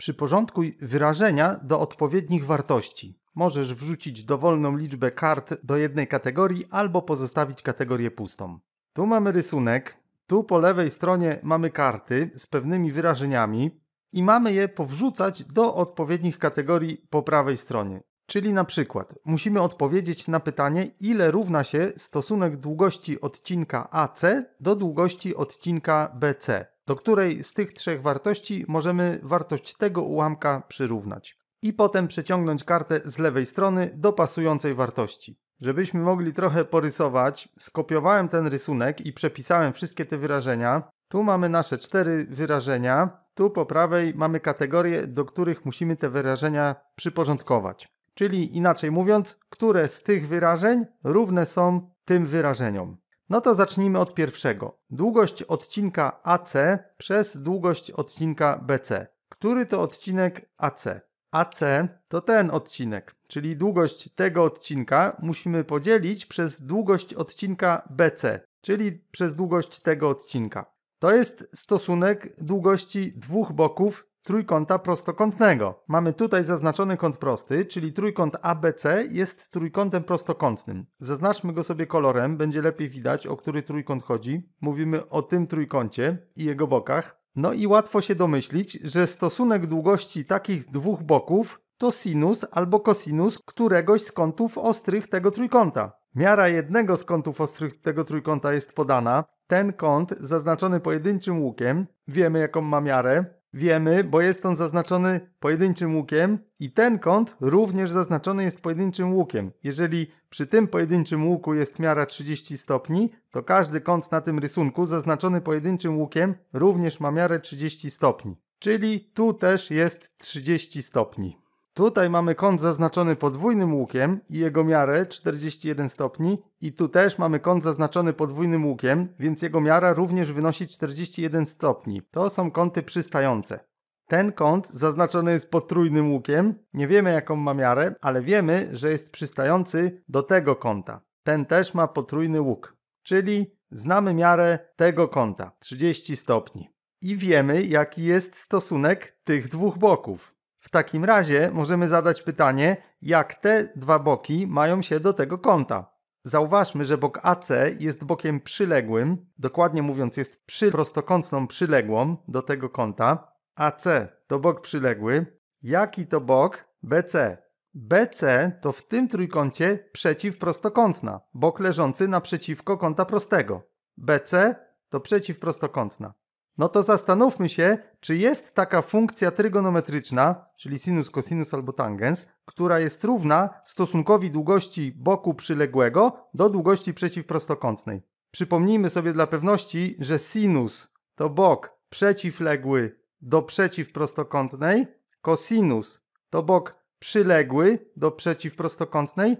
Przyporządkuj wyrażenia do odpowiednich wartości. Możesz wrzucić dowolną liczbę kart do jednej kategorii albo pozostawić kategorię pustą. Tu mamy rysunek, tu po lewej stronie mamy karty z pewnymi wyrażeniami i mamy je powrzucać do odpowiednich kategorii po prawej stronie. Czyli na przykład musimy odpowiedzieć na pytanie, ile równa się stosunek długości odcinka AC do długości odcinka BC do której z tych trzech wartości możemy wartość tego ułamka przyrównać. I potem przeciągnąć kartę z lewej strony do pasującej wartości. Żebyśmy mogli trochę porysować, skopiowałem ten rysunek i przepisałem wszystkie te wyrażenia. Tu mamy nasze cztery wyrażenia, tu po prawej mamy kategorie, do których musimy te wyrażenia przyporządkować. Czyli inaczej mówiąc, które z tych wyrażeń równe są tym wyrażeniom. No to zacznijmy od pierwszego. Długość odcinka AC przez długość odcinka BC. Który to odcinek AC? AC to ten odcinek, czyli długość tego odcinka musimy podzielić przez długość odcinka BC, czyli przez długość tego odcinka. To jest stosunek długości dwóch boków trójkąta prostokątnego. Mamy tutaj zaznaczony kąt prosty, czyli trójkąt ABC jest trójkątem prostokątnym. Zaznaczmy go sobie kolorem, będzie lepiej widać, o który trójkąt chodzi. Mówimy o tym trójkącie i jego bokach. No i łatwo się domyślić, że stosunek długości takich dwóch boków to sinus albo kosinus któregoś z kątów ostrych tego trójkąta. Miara jednego z kątów ostrych tego trójkąta jest podana. Ten kąt, zaznaczony pojedynczym łukiem, wiemy jaką ma miarę, Wiemy, bo jest on zaznaczony pojedynczym łukiem i ten kąt również zaznaczony jest pojedynczym łukiem. Jeżeli przy tym pojedynczym łuku jest miara 30 stopni, to każdy kąt na tym rysunku zaznaczony pojedynczym łukiem również ma miarę 30 stopni. Czyli tu też jest 30 stopni. Tutaj mamy kąt zaznaczony podwójnym łukiem i jego miarę 41 stopni i tu też mamy kąt zaznaczony podwójnym łukiem, więc jego miara również wynosi 41 stopni. To są kąty przystające. Ten kąt zaznaczony jest potrójnym łukiem. Nie wiemy jaką ma miarę, ale wiemy, że jest przystający do tego kąta. Ten też ma potrójny łuk, czyli znamy miarę tego kąta, 30 stopni. I wiemy jaki jest stosunek tych dwóch boków. W takim razie możemy zadać pytanie, jak te dwa boki mają się do tego kąta. Zauważmy, że bok AC jest bokiem przyległym, dokładnie mówiąc jest przy prostokątną przyległą do tego kąta. AC to bok przyległy. Jaki to bok? BC. BC to w tym trójkącie przeciwprostokątna, bok leżący naprzeciwko kąta prostego. BC to przeciwprostokątna no to zastanówmy się, czy jest taka funkcja trygonometryczna, czyli sinus, kosinus albo tangens, która jest równa stosunkowi długości boku przyległego do długości przeciwprostokątnej. Przypomnijmy sobie dla pewności, że sinus to bok przeciwległy do przeciwprostokątnej, kosinus to bok przyległy do przeciwprostokątnej,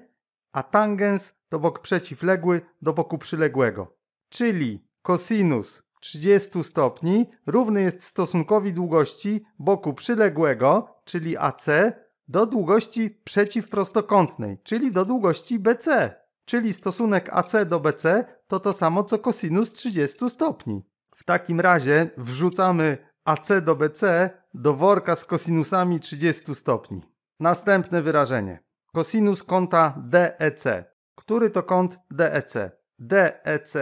a tangens to bok przeciwległy do boku przyległego. Czyli kosinus 30 stopni równy jest stosunkowi długości boku przyległego, czyli AC, do długości przeciwprostokątnej, czyli do długości BC. Czyli stosunek AC do BC to to samo co kosinus 30 stopni. W takim razie wrzucamy AC do BC do worka z kosinusami 30 stopni. Następne wyrażenie. Kosinus kąta DEC. Który to kąt DEC? DEC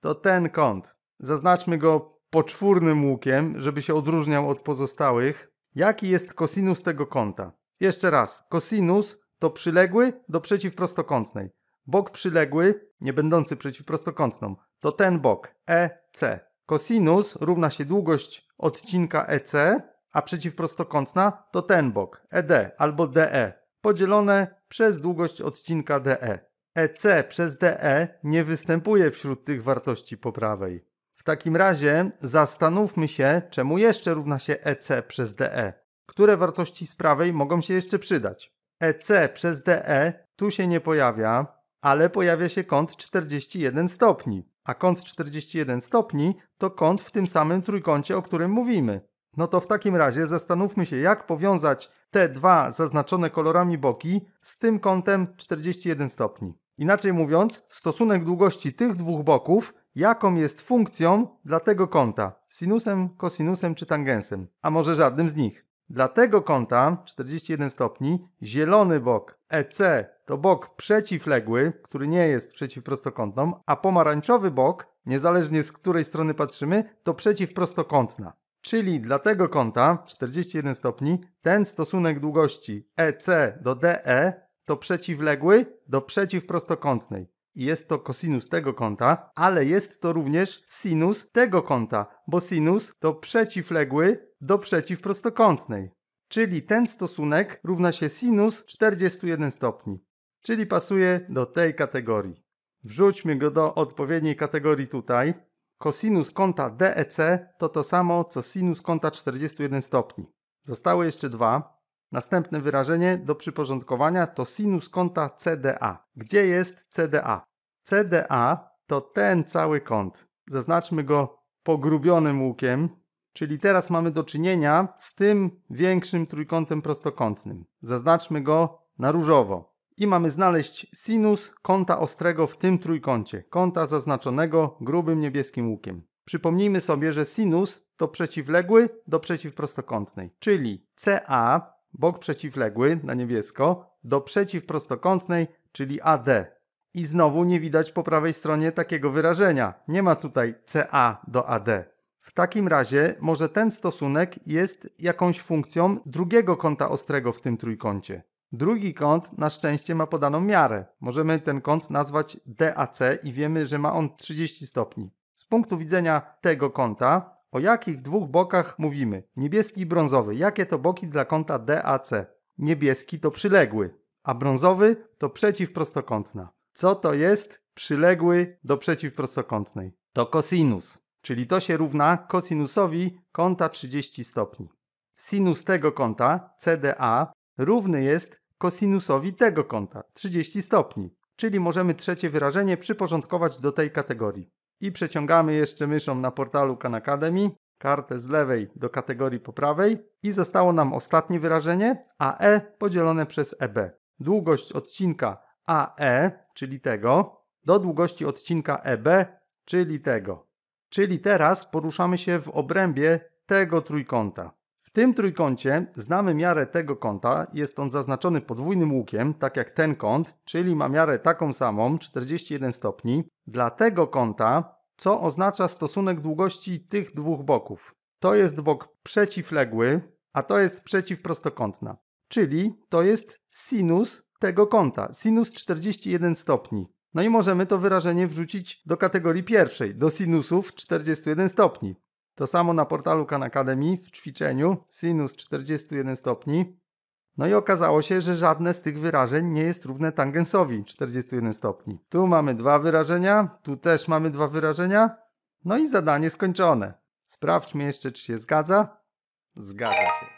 to ten kąt. Zaznaczmy go poczwórnym łukiem, żeby się odróżniał od pozostałych. Jaki jest kosinus tego kąta? Jeszcze raz, kosinus to przyległy do przeciwprostokątnej. Bok przyległy, nie będący przeciwprostokątną, to ten bok, EC. Kosinus równa się długość odcinka EC, a przeciwprostokątna to ten bok, ED albo DE, podzielone przez długość odcinka DE. EC przez DE nie występuje wśród tych wartości po prawej takim razie zastanówmy się, czemu jeszcze równa się EC przez DE. Które wartości z prawej mogą się jeszcze przydać? EC przez DE tu się nie pojawia, ale pojawia się kąt 41 stopni. A kąt 41 stopni to kąt w tym samym trójkącie, o którym mówimy. No to w takim razie zastanówmy się, jak powiązać te dwa zaznaczone kolorami boki z tym kątem 41 stopni. Inaczej mówiąc, stosunek długości tych dwóch boków jaką jest funkcją dla tego kąta, sinusem, kosinusem czy tangensem, a może żadnym z nich. Dla tego kąta 41 stopni zielony bok EC to bok przeciwległy, który nie jest przeciwprostokątną, a pomarańczowy bok, niezależnie z której strony patrzymy, to przeciwprostokątna. Czyli dla tego kąta 41 stopni ten stosunek długości EC do DE to przeciwległy do przeciwprostokątnej jest to kosinus tego kąta, ale jest to również sinus tego kąta, bo sinus to przeciwległy do przeciwprostokątnej. Czyli ten stosunek równa się sinus 41 stopni, czyli pasuje do tej kategorii. Wrzućmy go do odpowiedniej kategorii tutaj. Kosinus kąta DEC to to samo co sinus kąta 41 stopni. Zostały jeszcze dwa. Następne wyrażenie do przyporządkowania to sinus kąta CDA. Gdzie jest CDA? CDA to ten cały kąt. Zaznaczmy go pogrubionym łukiem, czyli teraz mamy do czynienia z tym większym trójkątem prostokątnym. Zaznaczmy go na różowo. I mamy znaleźć sinus kąta ostrego w tym trójkącie, kąta zaznaczonego grubym niebieskim łukiem. Przypomnijmy sobie, że sinus to przeciwległy do przeciwprostokątnej, czyli CA bok przeciwległy na niebiesko do przeciwprostokątnej, czyli AD. I znowu nie widać po prawej stronie takiego wyrażenia. Nie ma tutaj CA do AD. W takim razie może ten stosunek jest jakąś funkcją drugiego kąta ostrego w tym trójkącie. Drugi kąt na szczęście ma podaną miarę. Możemy ten kąt nazwać DAC i wiemy, że ma on 30 stopni. Z punktu widzenia tego kąta o jakich dwóch bokach mówimy? Niebieski i brązowy. Jakie to boki dla kąta DAC? Niebieski to przyległy, a brązowy to przeciwprostokątna. Co to jest przyległy do przeciwprostokątnej? To kosinus, czyli to się równa kosinusowi kąta 30 stopni. Sinus tego kąta, CDA, równy jest kosinusowi tego kąta, 30 stopni. Czyli możemy trzecie wyrażenie przyporządkować do tej kategorii i przeciągamy jeszcze myszą na portalu Khan Academy kartę z lewej do kategorii po prawej i zostało nam ostatnie wyrażenie AE podzielone przez EB. Długość odcinka AE, czyli tego, do długości odcinka EB, czyli tego. Czyli teraz poruszamy się w obrębie tego trójkąta. W tym trójkącie znamy miarę tego kąta, jest on zaznaczony podwójnym łukiem, tak jak ten kąt, czyli ma miarę taką samą, 41 stopni, dla tego kąta, co oznacza stosunek długości tych dwóch boków. To jest bok przeciwległy, a to jest przeciwprostokątna, czyli to jest sinus tego kąta, sinus 41 stopni. No i możemy to wyrażenie wrzucić do kategorii pierwszej, do sinusów 41 stopni. To samo na portalu Khan Academy w ćwiczeniu sinus 41 stopni. No i okazało się, że żadne z tych wyrażeń nie jest równe tangensowi 41 stopni. Tu mamy dwa wyrażenia, tu też mamy dwa wyrażenia. No i zadanie skończone. Sprawdźmy jeszcze, czy się zgadza. Zgadza się.